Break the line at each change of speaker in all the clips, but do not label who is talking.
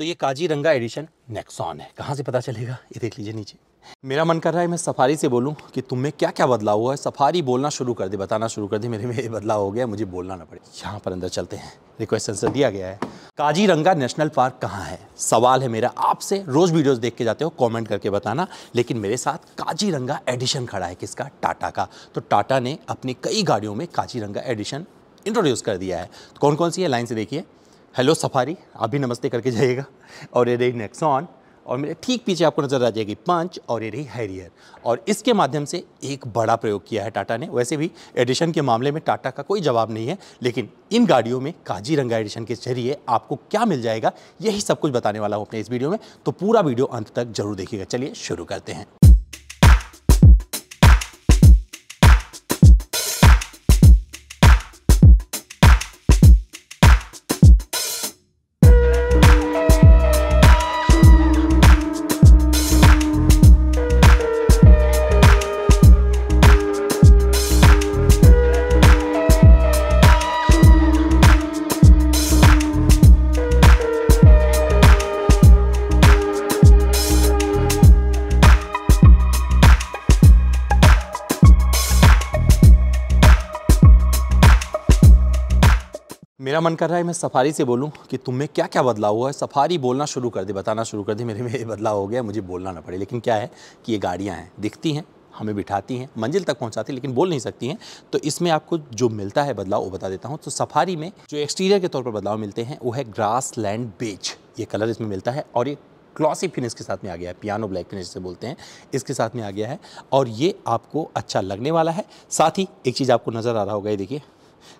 तो ये Kaziranga edition Nexon है कहाँ से पता चलेगा ये देख लीजिए नीचे मेरा मन कर रहा है मैं सफारी से बोलूँ कि तुम में क्या क्या बदलाव हुआ है सफारी बोलना शुरू कर दे बताना शुरू कर दे मेरे में ये बदलाव हो गया मुझे बोलना ना पड़े यहाँ पर अंदर चलते हैं रिक्वेस्ट आंसर दिया गया है काजीरंगा नेशनल पार्क कहाँ है सवाल है मेरा आपसे रोज़ वीडियोस देख के जाते हो कमेंट करके बताना लेकिन मेरे साथ काजीरंगा एडिशन खड़ा है किसका टाटा का तो टाटा ने अपनी कई गाड़ियों में काजीरंगा एडिशन इंट्रोड्यूस कर दिया है तो कौन कौन सी है लाइन से देखिए हेलो सफारी आप भी नमस्ते करके जाइएगा और ये रही नेक्सॉन और मेरे ठीक पीछे आपको नज़र आ जाएगी पंच और ये रही हैरियर और इसके माध्यम से एक बड़ा प्रयोग किया है टाटा ने वैसे भी एडिशन के मामले में टाटा का कोई जवाब नहीं है लेकिन इन गाड़ियों में काजी रंगा एडिशन के जरिए आपको क्या मिल जाएगा यही सब कुछ बताने वाला हूँ अपने इस वीडियो में तो पूरा वीडियो अंत तक जरूर देखिएगा चलिए शुरू करते हैं मेरा मन कर रहा है मैं सफारी से बोलूँ कि तुम में क्या क्या बदलाव हुआ है सफारी बोलना शुरू कर दे बताना शुरू कर दे मेरे में ये बदलाव हो गया मुझे बोलना ना पड़े लेकिन क्या है कि ये गाड़ियाँ हैं दिखती हैं हमें बिठाती हैं मंजिल तक पहुंचाती हैं लेकिन बोल नहीं सकती हैं तो इसमें आपको जो मिलता है बदलाव वो बता देता हूँ तो सफारी में जो एक्सटीरियर के तौर पर बदलाव मिलते हैं वो है ग्रास लैंड बेच ये कलर इसमें मिलता है और ये क्लॉसी फिनिश के साथ में आ गया है पियानो ब्लैक फिनिश से बोलते हैं इसके साथ में आ गया है और ये आपको अच्छा लगने वाला है साथ ही एक चीज़ आपको नज़र आ रहा होगा ये देखिए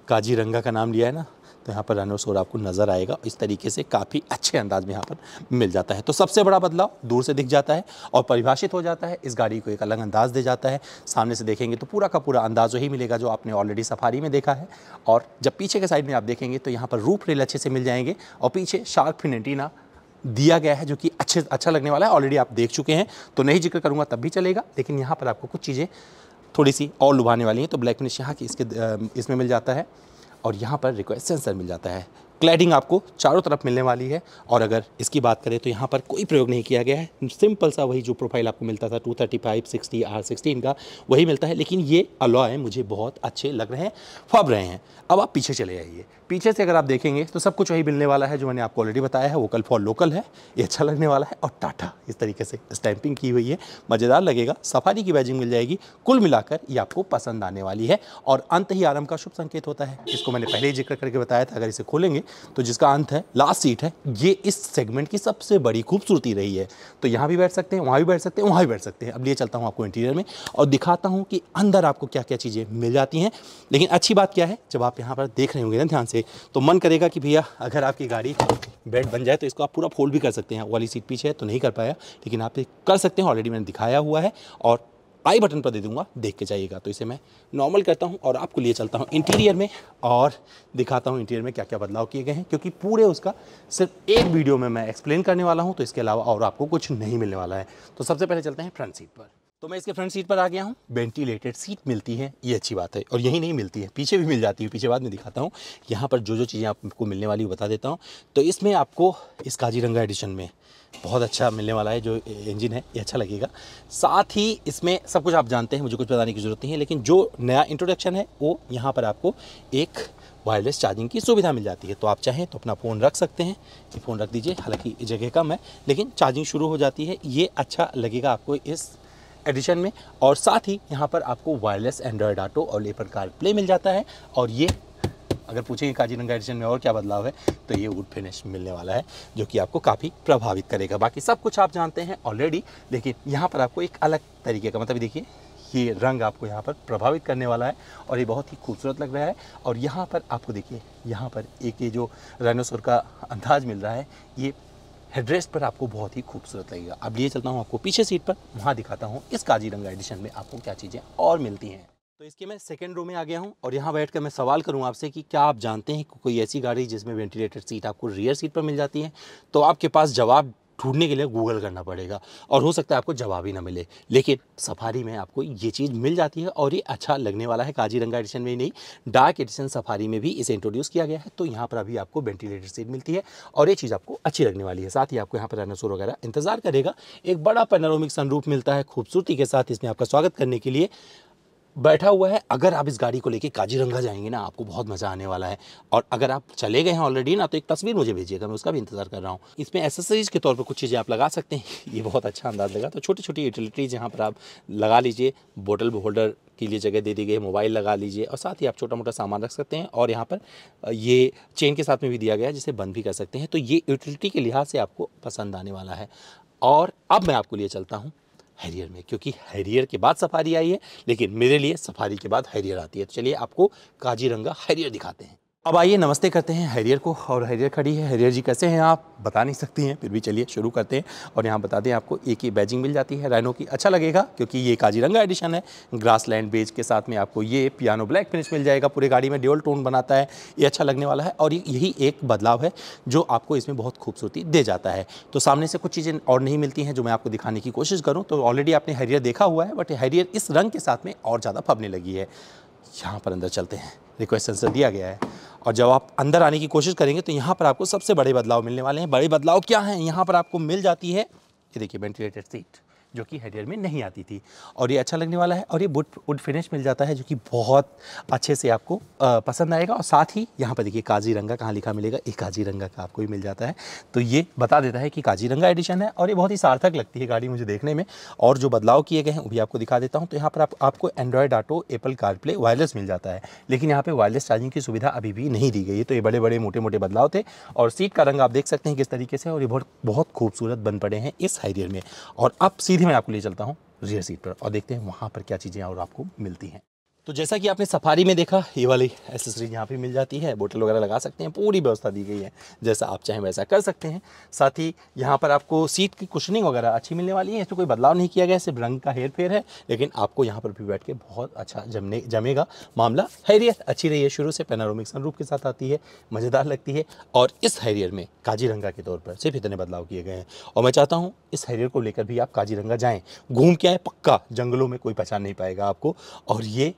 काजीरंगा का नाम लिया है ना तो यहाँ पर सोर आपको नज़र आएगा इस तरीके से काफ़ी अच्छे अंदाज में यहाँ पर मिल जाता है तो सबसे बड़ा बदलाव दूर से दिख जाता है और परिभाषित हो जाता है इस गाड़ी को एक अलग अंदाज दे जाता है सामने से देखेंगे तो पूरा का पूरा अंदाज वही मिलेगा जो आपने ऑलरेडी सफारी में देखा है और जब पीछे के साइड में आप देखेंगे तो यहाँ पर रूप रेल अच्छे से मिल जाएंगे और पीछे शार्क फिनेटीना दिया गया है जो कि अच्छे अच्छा लगने वाला है ऑलरेडी आप देख चुके हैं तो नहीं जिक्र करूँगा तब भी चलेगा लेकिन यहाँ पर आपको कुछ चीज़ें थोड़ी सी और लुभाने वाली हैं तो ब्लैक फिनिश यहाँ की इसके इसमें मिल जाता है और यहाँ पर रिक्वेस्ट सेंसर मिल जाता है क्लैडिंग आपको चारों तरफ मिलने वाली है और अगर इसकी बात करें तो यहाँ पर कोई प्रयोग नहीं किया गया है सिंपल सा वही जो प्रोफाइल आपको मिलता था two thirty five sixty or sixteen का वही मिलता है लेकिन ये अलॉय मुझे बहुत अच्छे लग रहे हैं फब रहे हैं अब आप पीछे चले जाइए पीछे से अगर आप देखेंगे तो सब कुछ वही मिलने वाला है जो मैंने आपको ऑलरेडी बताया है वोकल फॉर लोकल है ये अच्छा लगने वाला है और टाटा इस तरीके से स्टैंपिंग की हुई है मज़ेदार लगेगा सफारी की बैजिंग मिल जाएगी कुल मिलाकर ये आपको पसंद आने वाली है और अंत ही आरम का शुभ संकेत होता है इसको मैंने पहले ही जिक्र करके बताया था अगर इसे खोलेंगे तो जिसका अंत है लास्ट सीट है ये इस सेगमेंट की सबसे बड़ी खूबसूरती रही है तो यहाँ भी बैठ सकते हैं वहाँ भी बैठ सकते हैं वहाँ भी बैठ सकते हैं अब लिए चलता हूँ आपको इंटीरियर में और दिखाता हूँ कि अंदर आपको क्या क्या चीज़ें मिल जाती हैं लेकिन अच्छी बात क्या है जब आप यहाँ पर देख रहे होंगे ना ध्यान से तो मन करेगा कि भैया अगर आपकी गाड़ी बेड बन जाए तो इसको आप पूरा फोल्ड भी कर सकते हैं वाली सीट पीछे है तो नहीं कर पाया लेकिन आप कर सकते हैं ऑलरेडी मैंने दिखाया हुआ है और आई बटन पर दे दूंगा देख के जाइएगा तो इसे मैं नॉर्मल करता हूँ और आपको लिए चलता हूँ इंटीरियर में और दिखाता हूँ इंटीरियर में क्या क्या बदलाव किए गए हैं क्योंकि पूरे उसका सिर्फ एक वीडियो में मैं एक्सप्लेन करने वाला हूँ तो इसके अलावा और आपको कुछ नहीं मिलने वाला है तो सबसे पहले चलते हैं फ्रंट सीट पर तो मैं इसके फ्रंट सीट पर आ गया हूँ वेंटिलेटेड सीट मिलती है ये अच्छी बात है और यही नहीं मिलती है पीछे भी मिल जाती है पीछे बाद में दिखाता हूँ यहाँ पर जो जो चीज़ें आपको मिलने वाली बता देता हूँ तो इसमें आपको इस काजीरंगा एडिशन में बहुत अच्छा मिलने वाला है जो इंजन है ये अच्छा लगेगा साथ ही इसमें सब कुछ आप जानते हैं मुझे कुछ बताने की ज़रूरत नहीं है लेकिन जो नया इंट्रोडक्शन है वो यहाँ पर आपको एक वायरलेस चार्जिंग की सुविधा मिल जाती है तो आप चाहें तो अपना फ़ोन रख सकते हैं ये फ़ोन रख दीजिए हालांकि जगह कम है लेकिन चार्जिंग शुरू हो जाती है ये अच्छा लगेगा आपको इस एडिशन में और साथ ही यहाँ पर आपको वायरलेस एंड्रॉयड ऑटो और लेपर कार प्ले मिल जाता है और ये अगर पूछेंगे काजीरंगा एडिशन में और क्या बदलाव है तो ये वुड फिनिश मिलने वाला है जो कि आपको काफ़ी प्रभावित करेगा बाकी सब कुछ आप जानते हैं ऑलरेडी लेकिन यहाँ पर आपको एक अलग तरीके का मतलब देखिए ये रंग आपको यहाँ पर प्रभावित करने वाला है और ये बहुत ही खूबसूरत लग रहा है और यहाँ पर आपको देखिए यहाँ पर एक ये जो राइनोसोर का अंदाज मिल रहा है ये हेड्रेस पर आपको बहुत ही खूबसूरत लगेगा अब लिए चलता हूँ आपको पीछे सीट पर वहाँ दिखाता हूँ इस काजीरंगा एडिशन में आपको क्या चीज़ें और मिलती हैं तो इसके मैं सेकेंड रो में आ गया हूँ और यहाँ बैठ कर मैं सवाल करूँ आपसे कि क्या आप जानते हैं कोई ऐसी गाड़ी जिसमें वेंटिलेटेड सीट आपको रियर सीट पर मिल जाती है तो आपके पास जवाब ढूंढने के लिए गूगल करना पड़ेगा और हो सकता है आपको जवाब ही ना मिले लेकिन सफारी में आपको ये चीज़ मिल जाती है और ये अच्छा लगने वाला है काजीरंगा एडिशन में ही नहीं डार्क एडिशन सफारी में भी इसे इंट्रोड्यूस किया गया है तो यहाँ पर अभी आपको वेंटिलेटर सीट मिलती है और ये चीज़ आपको अच्छी लगने वाली है साथ ही आपको यहाँ पर डायनासोर वगैरह इंतजार करेगा एक बड़ा पेनारोमिक सनरूफ मिलता है खूबसूरती के साथ इसमें आपका स्वागत करने के लिए बैठा हुआ है अगर आप इस गाड़ी को लेके काजीरंगा जाएंगे ना आपको बहुत मज़ा आने वाला है और अगर आप चले गए हैं ऑलरेडी ना तो एक तस्वीर मुझे भेजिएगा मैं उसका भी इंतजार कर रहा हूँ इसमें एसेसरीज के तौर पर कुछ चीज़ें आप लगा सकते हैं ये बहुत अच्छा अंदाज लगा तो छोटी छोटी यूटिलिटीज़ यहाँ पर आप लगा लीजिए बोटल होल्डर के लिए जगह दे दी गई मोबाइल लगा लीजिए और साथ ही आप छोटा मोटा सामान रख सकते हैं और यहाँ पर ये चेन के साथ में भी दिया गया है जिसे बंद भी कर सकते हैं तो ये यूटिलिटी के लिहाज से आपको पसंद आने वाला है और अब मैं आपको लिए चलता हूँ हैरियर में क्योंकि हैरियर के बाद सफारी आई है लेकिन मेरे लिए सफारी के बाद हैरियर आती है तो चलिए आपको काजीरंगा हैरियर दिखाते हैं अब आइए नमस्ते करते हैं हैरियर को और हैरियर खड़ी है हैरियर जी कैसे हैं आप बता नहीं सकती हैं फिर भी चलिए शुरू करते हैं और यहाँ बता दें आपको एक ही बैजिंग मिल जाती है रैनो की अच्छा लगेगा क्योंकि ये Kaziranga edition grassland land बेज के साथ में आपको ये पियानो ब्लैक फिनिश मिल जाएगा पूरी गाड़ी में ड्यूअल टोन बनाता है ये अच्छा लगने वाला है और यही एक बदलाव है जो आपको इसमें बहुत खूबसूरती दे जाता है तो सामने से कुछ चीज़ें और नहीं मिलती हैं जो मैं आपको दिखाने की कोशिश करूँ तो ऑलरेडी आपने हैरियर देखा हुआ है बट हैरियर इस रंग के साथ में और ज़्यादा फबने लगी है यहाँ पर अंदर चलते हैं रिक्वेस्ट आंसर दिया गया है और जब आप अंदर आने की कोशिश करेंगे तो यहाँ पर आपको सबसे बड़े बदलाव मिलने वाले हैं बड़े बदलाव क्या हैं यहाँ पर आपको मिल जाती है ये देखिए वेंटिलेटेड सीट जो कि हेडियर में नहीं आती थी और ये अच्छा लगने वाला है और ये वुड वुड फिनिश मिल जाता है जो कि बहुत अच्छे से आपको पसंद आएगा और साथ ही यहाँ पर देखिए काजीरंगा कहाँ लिखा मिलेगा एक काजीरंगा का आपको भी मिल जाता है तो ये बता देता है कि काजीरंगा एडिशन है और ये बहुत ही सार्थक लगती है गाड़ी मुझे देखने में और जो बदलाव किए गए हैं वो भी आपको दिखा देता हूँ तो यहाँ पर आप, आपको Android Auto Apple CarPlay wireless मिल जाता है लेकिन यहाँ पर वायरलेस चार्जिंग की सुविधा अभी भी नहीं दी गई है तो ये बड़े बड़े मोटे मोटे बदलाव थे और सीट का रंग आप देख सकते हैं किस तरीके से और ये बहुत बहुत खूबसूरत बन पड़े हैं इस हाइरियर में और अब सीधे सीधे मैं आपको ले चलता हूँ रियर सीट पर और देखते हैं वहाँ पर क्या चीज़ें और आपको मिलती हैं तो जैसा कि आपने सफारी में देखा ये वाली एसेसरीज यहाँ पे मिल जाती है बोतल वगैरह लगा सकते हैं पूरी व्यवस्था दी गई है जैसा आप चाहें वैसा कर सकते हैं साथ ही यहाँ पर आपको सीट की कुशनिंग वगैरह अच्छी मिलने वाली है इसमें कोई बदलाव नहीं किया गया सिर्फ रंग का हेर फेर है लेकिन आपको यहाँ पर भी बैठ के बहुत अच्छा जमने जमेगा मामला हैरियर अच्छी रही है शुरू से पेनारोमिक सनरूप के साथ आती है मज़ेदार लगती है और इस हैरियर में काजीरंगा के तौर पर सिर्फ इतने बदलाव किए गए हैं और मैं चाहता हूँ इस हैरियर को लेकर भी आप काजीरंगा जाएँ घूम के आए पक्का जंगलों में कोई पहचान नहीं पाएगा आपको और ये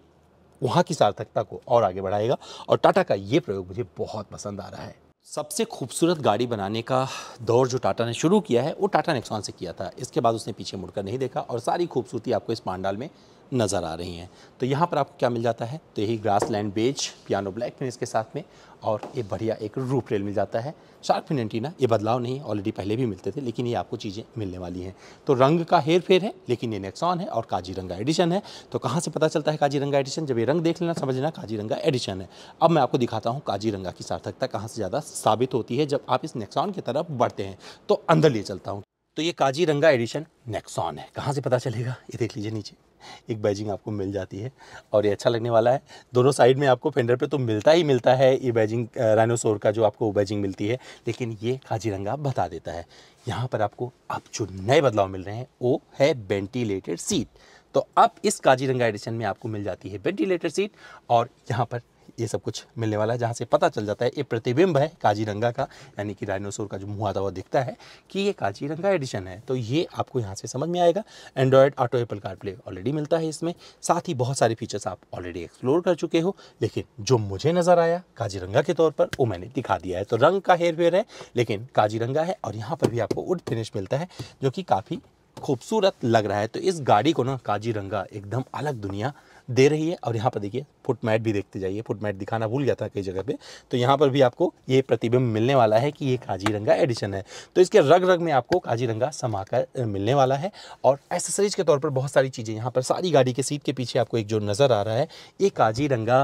वहाँ की सार्थकता को और आगे बढ़ाएगा और टाटा का ये प्रयोग मुझे बहुत पसंद आ रहा है सबसे खूबसूरत गाड़ी बनाने का दौर जो टाटा ने शुरू किया है वो टाटा नेक्सॉन से किया था इसके बाद उसने पीछे मुड़कर नहीं देखा और सारी खूबसूरती आपको इस पांडाल में नज़र आ रही हैं तो यहाँ पर आपको क्या मिल जाता है तो यही grass land beige piano black finish इसके साथ में और ये बढ़िया एक रूप रेल मिल जाता है शार्क फिन एंटीना ये बदलाव नहीं ऑलरेडी पहले भी मिलते थे लेकिन ये आपको चीज़ें मिलने वाली हैं तो रंग का हेर फेर है लेकिन ये नेक्सॉन है और काजीरंगा एडिशन है तो कहाँ से पता चलता है काजीरंगा एडिशन जब ये रंग देख लेना समझ लेना काजीरंगा एडिशन है अब मैं आपको दिखाता हूँ काजीरंगा की सार्थकता कहाँ से ज़्यादा साबित होती है जब आप इस नेक्सॉन की तरफ बढ़ते हैं तो अंदर ले चलता हूँ तो ये काजीरंगा एडिशन नेक्सॉन है कहाँ से पता चलेगा ये देख लीजिए नीचे एक बैजिंग आपको मिल जाती है और ये अच्छा लगने वाला है दोनों साइड में आपको फेंडर पे तो मिलता ही मिलता है ये बैजिंग राइनोसोर का जो आपको बैजिंग मिलती है लेकिन ये काजीरंगा बता देता है यहाँ पर आपको अब जो नए बदलाव मिल रहे हैं वो है वेंटिलेटेड सीट तो अब इस काजीरंगा एडिशन में आपको मिल जाती है वेंटिलेटर सीट और यहाँ पर ये सब कुछ मिलने वाला है जहाँ से पता चल जाता है ये प्रतिबिंब है काजीरंगा का यानी कि डायनासोर का जो मुँह आता हुआ दिखता है कि ये काजीरंगा एडिशन है तो ये आपको यहाँ से समझ में आएगा Android Auto Apple car play already मिलता है इसमें साथ ही बहुत सारे फीचर्स आप ऑलरेडी एक्सप्लोर कर चुके हो लेकिन जो मुझे नज़र आया काजीरंगा के तौर पर वो मैंने दिखा दिया है तो रंग का हेयर फेयर है लेकिन काजीरंगा है और यहाँ पर भी आपको वुड फिनिश मिलता है जो कि काफ़ी खूबसूरत लग रहा है तो इस गाड़ी को ना काजीरंगा एकदम अलग दुनिया दे रही है और यहाँ पर देखिए फुट मैट भी देखते जाइए फुट मैट दिखाना भूल गया था कई जगह पे तो यहाँ पर भी आपको ये प्रतिबिंब मिलने वाला है कि ये काजीरंगा एडिशन है तो इसके रग रग में आपको काजीरंगा समाकर मिलने वाला है और एसेसरीज के तौर पर बहुत सारी चीज़ें यहाँ पर सारी गाड़ी के सीट के पीछे आपको एक जो नज़र आ रहा है ये काजीरंगा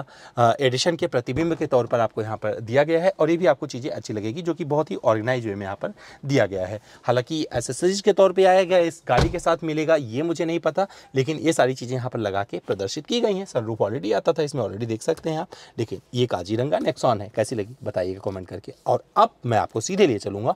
एडिशन के प्रतिबिंब के तौर पर आपको यहाँ पर दिया गया है और ये भी आपको चीज़ें अच्छी लगेगी जो कि बहुत ही ऑर्गेनाइज वे में यहाँ पर दिया गया है हालाँकि एसेसरीज के तौर पर आया गया इस गाड़ी के साथ मिलेगा ये मुझे नहीं पता लेकिन ये सारी चीज़ें यहाँ पर लगा के प्रदर्शित की गई हैं सर ऑलरेडी आता था इसमें ऑलरेडी देख सकते हैं आप देखिए ये काजीरंगा नेक्सॉन है कैसी लगी बताइएगा कमेंट करके और अब मैं आपको सीधे ले चलूँगा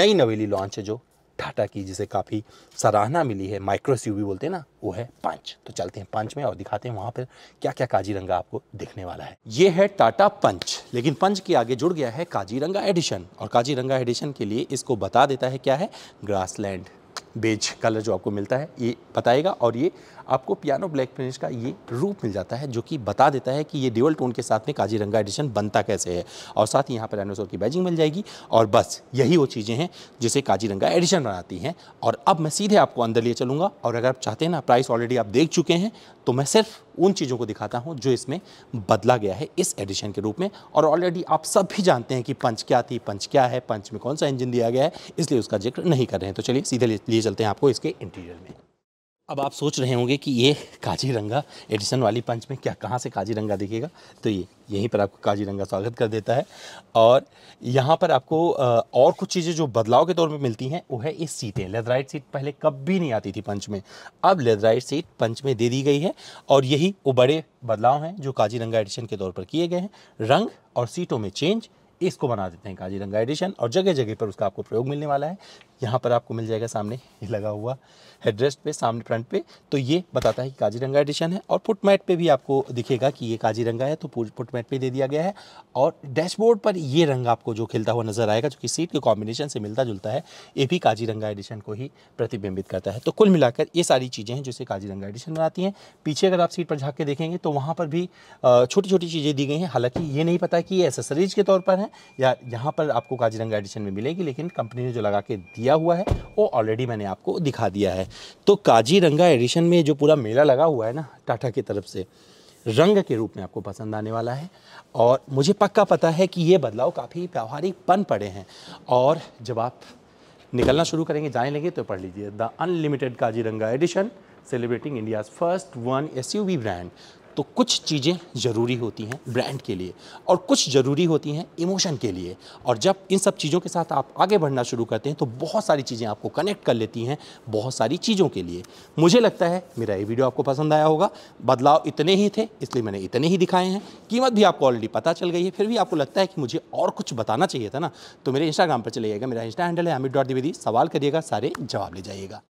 नई नवेली लॉन्च है जो टाटा की जिसे काफ़ी सराहना मिली है माइक्रोस यू बोलते हैं ना वो है पंच तो चलते हैं पंच में और दिखाते हैं वहाँ पर क्या क्या काजीरंगा आपको देखने वाला है ये है टाटा पंच लेकिन पंच के आगे जुड़ गया है काजीरंगा एडिशन और काजीरंगा एडिशन के लिए इसको बता देता है क्या है ग्रासलैंड बेज कलर जो आपको मिलता है ये बताएगा और ये आपको पियानो ब्लैक फिनिश का ये रूप मिल जाता है जो कि बता देता है कि ये ड्यूअल टोन के साथ में काजीरंगा एडिशन बनता कैसे है और साथ ही यहाँ पर डायनासोर की बैजिंग मिल जाएगी और बस यही वो चीज़ें हैं जिसे काजीरंगा एडिशन बनाती हैं और अब मैं सीधे आपको अंदर लिए चलूँगा और अगर आप चाहते हैं ना प्राइस ऑलरेडी आप देख चुके हैं तो मैं सिर्फ उन चीज़ों को दिखाता हूँ जो इसमें बदला गया है इस एडिशन के रूप में और ऑलरेडी आप सब भी जानते हैं कि पंच क्या थी पंच क्या है पंच में कौन सा इंजन दिया गया है इसलिए उसका जिक्र नहीं कर रहे हैं तो चलिए सीधे लिए चलते हैं आपको इसके इंटीरियर में अब आप सोच रहे होंगे कि ये काजीरंगा एडिशन वाली पंच में क्या कहाँ से काजीरंगा दिखेगा तो ये यहीं पर आपको काजीरंगा स्वागत कर देता है और यहाँ पर आपको और कुछ चीज़ें जो बदलाव के तौर पर मिलती हैं वो है ये सीटें लेदराइट सीट पहले कभी नहीं आती थी पंच में अब लेदराइट सीट पंच में दे दी गई है और यही वो बड़े बदलाव हैं जो काजीरंगा एडिशन के तौर पर किए गए हैं रंग और सीटों में चेंज इसको बना देते हैं काजीरंगा एडिशन और जगह जगह पर उसका आपको प्रयोग मिलने वाला है यहाँ पर आपको मिल जाएगा सामने ये लगा हुआ हेडरेस्ट पे सामने फ्रंट पे तो ये बताता है कि काजीरंगा एडिशन है और फुटमैट पे भी आपको दिखेगा कि ये काजीरंगा है तो फुटमैट पे दे दिया गया है और डैशबोर्ड पर ये रंग आपको जो खिलता हुआ नजर आएगा जो कि सीट के कॉम्बिनेशन से मिलता जुलता है ये भी काजीरंगा एडिशन को ही प्रतिबिंबित करता है तो कुल मिलाकर ये सारी चीज़ें हैं जिसे काजीरंगा एडिशन बनाती हैं पीछे अगर आप सीट पर झाँक के देखेंगे तो वहाँ पर भी छोटी छोटी चीज़ें दी गई हैं हालांकि ये नहीं पता कि ये एसेसरीज के तौर पर हैं या यहाँ पर आपको काजीरंगा एडिशन में मिलेगी लेकिन कंपनी ने जो लगा के दिया दिया हुआ है वो ऑलरेडी मैंने आपको दिखा दिया है तो काजीरंगा एडिशन में जो पूरा मेला लगा हुआ है ना टाटा की तरफ से रंग के रूप में आपको पसंद आने वाला है और मुझे पक्का पता है कि ये बदलाव काफ़ी व्यवहारिक बन पड़े हैं और जब आप निकलना शुरू करेंगे जाने लेंगे तो पढ़ लीजिए the unlimited Kaziranga edition celebrating India's first one S brand तो कुछ चीज़ें ज़रूरी होती हैं ब्रांड के लिए और कुछ ज़रूरी होती हैं इमोशन के लिए और जब इन सब चीज़ों के साथ आप आगे बढ़ना शुरू करते हैं तो बहुत सारी चीज़ें आपको कनेक्ट कर लेती हैं बहुत सारी चीज़ों के लिए मुझे लगता है मेरा ये वीडियो आपको पसंद आया होगा बदलाव इतने ही थे इसलिए मैंने इतने ही दिखाए हैं कीमत भी आपको ऑलरेडी पता चल गई है फिर भी आपको लगता है कि मुझे और कुछ बताना चाहिए था ना तो मेरे इंस्टाग्राम पर चले जाइएगा मेरा इंस्टा हैंडल है अमित डॉट द्विवेदी सवाल करिएगा सारे जवाब ले जाइएगा